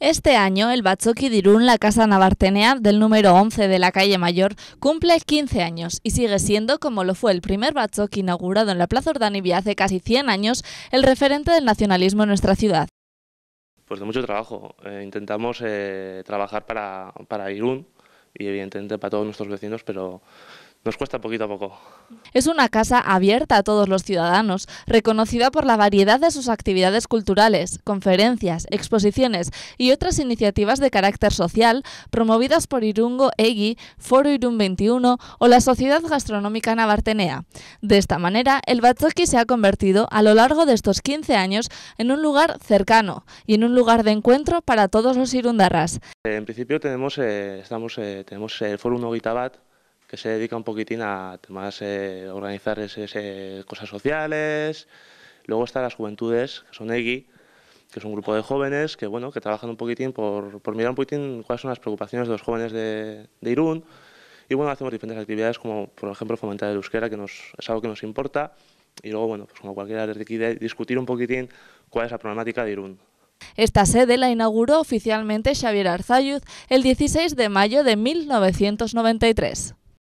Este año, el de Irún, la casa navartenea del número 11 de la calle Mayor, cumple 15 años y sigue siendo, como lo fue el primer Bachoqui inaugurado en la Plaza ordanibia hace casi 100 años, el referente del nacionalismo en nuestra ciudad. Pues de mucho trabajo. Eh, intentamos eh, trabajar para, para Irún y evidentemente para todos nuestros vecinos, pero nos cuesta poquito a poco. Es una casa abierta a todos los ciudadanos, reconocida por la variedad de sus actividades culturales, conferencias, exposiciones y otras iniciativas de carácter social promovidas por Irungo EGI, Foro Irún 21 o la Sociedad Gastronómica Navartenea. De esta manera, el Batzoki se ha convertido a lo largo de estos 15 años en un lugar cercano y en un lugar de encuentro para todos los irundarras. En principio tenemos, eh, estamos, eh, tenemos eh, el Foro Uno que se dedica un poquitín a temas, eh, organizar cosas sociales. Luego están las juventudes, que son EGI, que es un grupo de jóvenes que, bueno, que trabajan un poquitín por, mirar un poquitín cuáles son las preocupaciones de los jóvenes de, de, Irún. Y bueno, hacemos diferentes actividades como, por ejemplo, fomentar el euskera, que nos, es algo que nos importa. Y luego, bueno, pues como cualquiera desde aquí, discutir un poquitín cuál es la problemática de Irún. Esta sede la inauguró oficialmente Xavier Arzayuz el 16 de mayo de 1993.